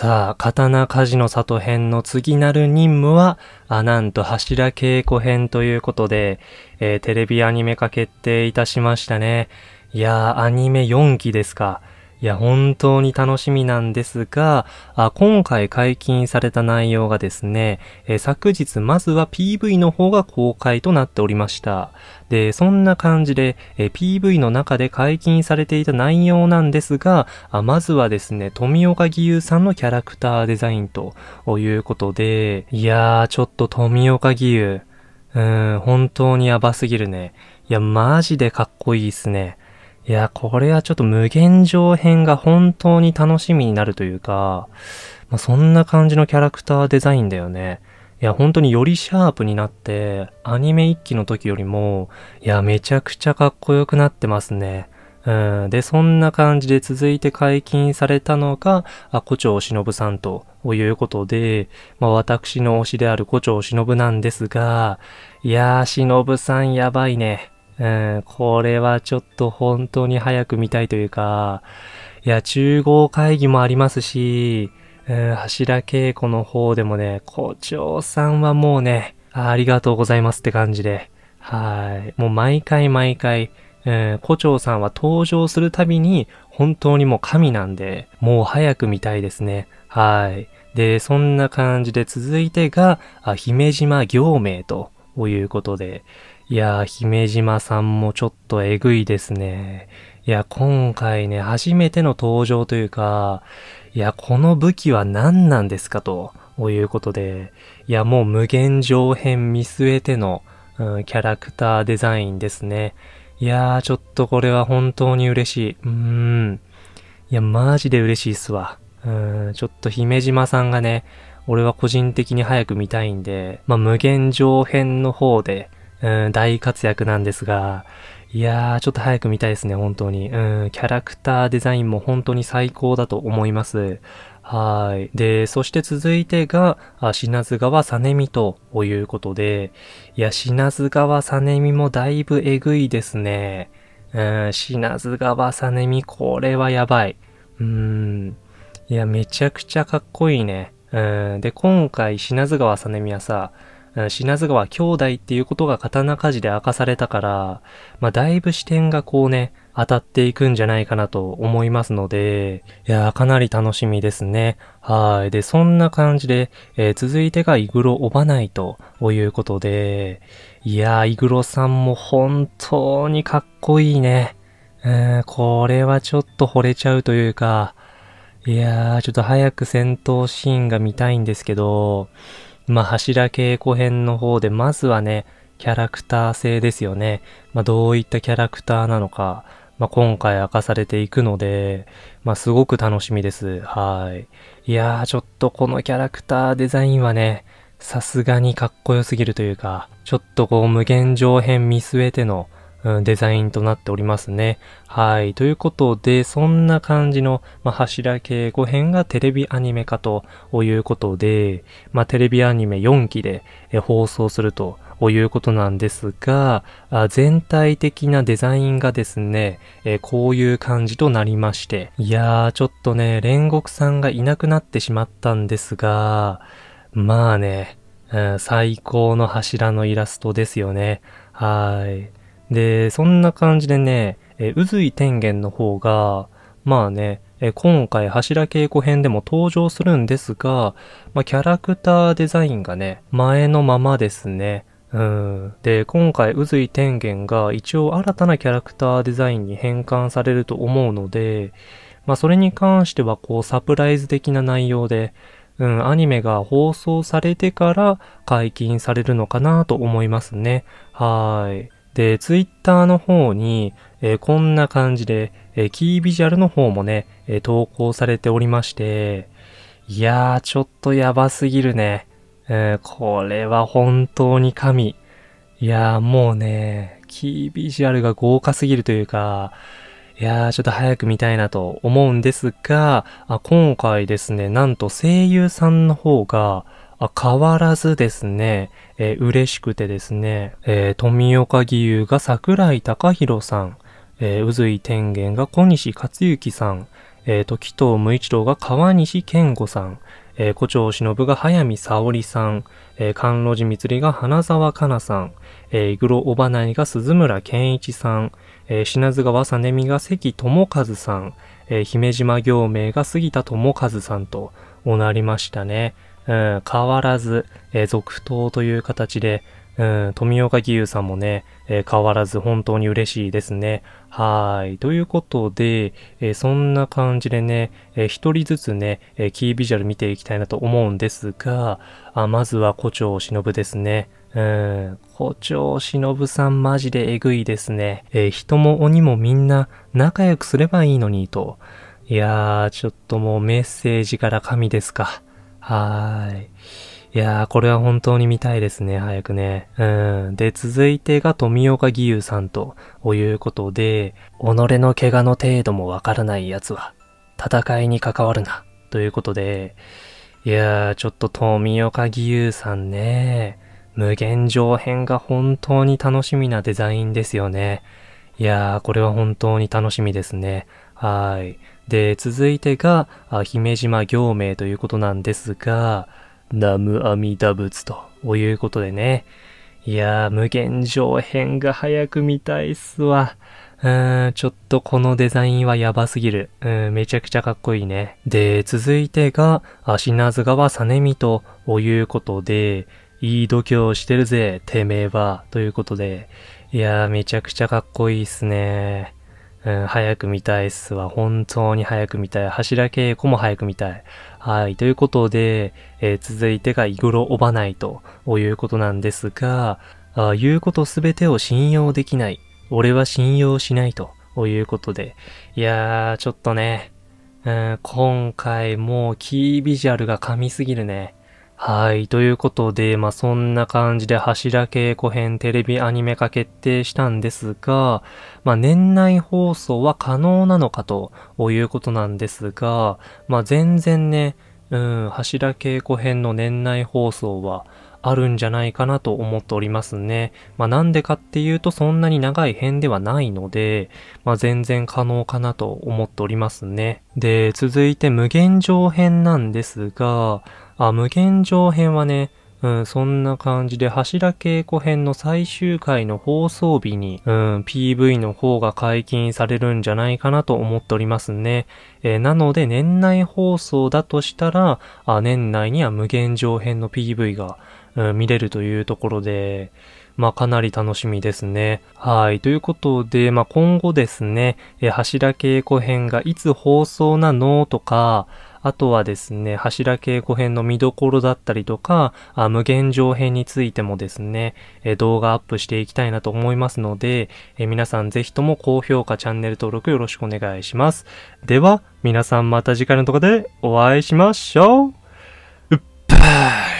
さあ、刀鍛冶の里編の次なる任務は、あなんと柱稽古編ということで、えー、テレビアニメ化決定いたしましたね。いやー、アニメ4期ですか。いや、本当に楽しみなんですが、あ今回解禁された内容がですね、え昨日まずは PV の方が公開となっておりました。で、そんな感じで、え PV の中で解禁されていた内容なんですが、あまずはですね、富岡義勇さんのキャラクターデザインということで、いやー、ちょっと富岡義勇、うん、本当にやばすぎるね。いや、マジでかっこいいっすね。いや、これはちょっと無限上編が本当に楽しみになるというか、まあ、そんな感じのキャラクターデザインだよね。いや、本当によりシャープになって、アニメ一期の時よりも、いや、めちゃくちゃかっこよくなってますね。うん、で、そんな感じで続いて解禁されたのが、あ、古町忍さんということで、まあ、私の推しである古町忍なんですが、いやー、忍さんやばいね。ん、これはちょっと本当に早く見たいというか、いや、中央会議もありますし、うん、柱稽古の方でもね、校長さんはもうね、ありがとうございますって感じで、はい。もう毎回毎回、胡蝶さんは登場するたびに、本当にもう神なんで、もう早く見たいですね。はい。で、そんな感じで続いてが、あ姫島行名ということで、いやー、姫島さんもちょっとえぐいですね。いや、今回ね、初めての登場というか、いや、この武器は何なんですかと、いうことで、いや、もう無限上編見据えての、うん、キャラクターデザインですね。いやー、ちょっとこれは本当に嬉しい。うーん。いや、マジで嬉しいっすわ。うーん、ちょっと姫島さんがね、俺は個人的に早く見たいんで、まあ、無限上編の方で、ん、大活躍なんですが、いやー、ちょっと早く見たいですね、本当に。うん、キャラクターデザインも本当に最高だと思います。はい。で、そして続いてが、あ品津川さねみということで、いや、品津川さねみもだいぶえぐいですね。うん、品津川さねみ、これはやばい。うーん。いや、めちゃくちゃかっこいいね。うん。で、今回、品津川さねみはさ、品津川兄弟っていうことが刀鍛冶で明かされたから、まあ、だいぶ視点がこうね、当たっていくんじゃないかなと思いますので、いやかなり楽しみですね。はい。で、そんな感じで、えー、続いてがイグロオバナイということで、いやー、イグロさんも本当にかっこいいね。うん、これはちょっと惚れちゃうというか、いやー、ちょっと早く戦闘シーンが見たいんですけど、まあ、柱稽古編の方で、まずはね、キャラクター性ですよね。まあ、どういったキャラクターなのか、まあ、今回明かされていくので、まあ、すごく楽しみです。はい。いやー、ちょっとこのキャラクターデザインはね、さすがにかっこよすぎるというか、ちょっとこう無限上編見据えての、うん、デザインとなっておりますね。はい。ということで、そんな感じの、まあ、柱系5編がテレビアニメ化ということで、まあ、テレビアニメ4期で放送するということなんですが、全体的なデザインがですね、えこういう感じとなりまして、いやー、ちょっとね、煉獄さんがいなくなってしまったんですが、まあね、うん、最高の柱のイラストですよね。はい。で、そんな感じでね、えー、渦井天元の方が、まあね、えー、今回柱稽古編でも登場するんですが、まあ、キャラクターデザインがね、前のままですね。うん。で、今回、渦井天元が一応新たなキャラクターデザインに変換されると思うので、まあ、それに関しては、こう、サプライズ的な内容で、うん、アニメが放送されてから解禁されるのかなと思いますね。はい。で、ツイッターの方に、えー、こんな感じで、えー、キービジュアルの方もね、え投稿されておりまして、いやー、ちょっとやばすぎるね。えこれは本当に神。いやー、もうね、キービジュアルが豪華すぎるというか、いやー、ちょっと早く見たいなと思うんですが、あ今回ですね、なんと声優さんの方が、あ変わらずですね、えー、嬉しくてですね、えー、富岡義勇が桜井隆弘さん、えー、宇髄天元が小西克幸さん、えー、時藤無一郎が川西健吾さん、えー、胡蝶忍が早見沙織さん、えー、関路寺光が花沢香菜さん、えー、イグロオが鈴村健一さん、えー、品津川さねみが関智和さん、えー、姫島行名が杉田智和さんと、おなりましたね。うん、変わらず、えー、続投という形で、うん、富岡義勇さんもね、えー、変わらず本当に嬉しいですね。はい。ということで、えー、そんな感じでね、えー、一人ずつね、えキービジュアル見ていきたいなと思うんですが、あまずは胡蝶忍ですね。うん、胡蝶忍さんマジでえぐいですね。え人も鬼もみんな仲良くすればいいのにと。いやー、ちょっともうメッセージから神ですか。はい。いやー、これは本当に見たいですね、早くね。うん。で、続いてが富岡義勇さんということで、己の怪我の程度もわからない奴は、戦いに関わるな、ということで、いやー、ちょっと富岡義勇さんね、無限上編が本当に楽しみなデザインですよね。いやー、これは本当に楽しみですね。はい。で、続いてが、姫島行名ということなんですが、ナムアミダ仏ということでね。いやー、無限上編が早く見たいっすわ。うーん、ちょっとこのデザインはやばすぎる。うん、めちゃくちゃかっこいいね。で、続いてが、品津川実美ということで、いい度胸してるぜ、てめえは、ということで。いやー、めちゃくちゃかっこいいっすねうん、早く見たいっすわ。本当に早く見たい。柱稽古も早く見たい。はい。ということで、えー、続いてがイグロオバナイということなんですが、あ言うことすべてを信用できない。俺は信用しないということで。いやー、ちょっとね、うん、今回もキービジュアルが噛みすぎるね。はい。ということで、まあ、そんな感じで柱稽古編テレビアニメ化決定したんですが、まあ、年内放送は可能なのかということなんですが、まあ、全然ね、うん、柱稽古編の年内放送は、あるんじゃないかなと思っておりますね。まあ、なんでかっていうとそんなに長い編ではないので、まあ、全然可能かなと思っておりますね。で、続いて無限上編なんですが、あ、無限上編はね、うん、そんな感じで、柱稽古編の最終回の放送日に、うん、PV の方が解禁されるんじゃないかなと思っておりますね。えー、なので、年内放送だとしたら、あ年内には無限上編の PV が、うん、見れるというところで、まあ、かなり楽しみですね。はい。ということで、まあ、今後ですね、えー、柱稽古編がいつ放送なのとか、あとはですね、柱稽古編の見どころだったりとか、あ無限上編についてもですね、え動画アップしていきたいなと思いますので、え皆さんぜひとも高評価、チャンネル登録よろしくお願いします。では、皆さんまた次回の動画でお会いしましょう。うっぱい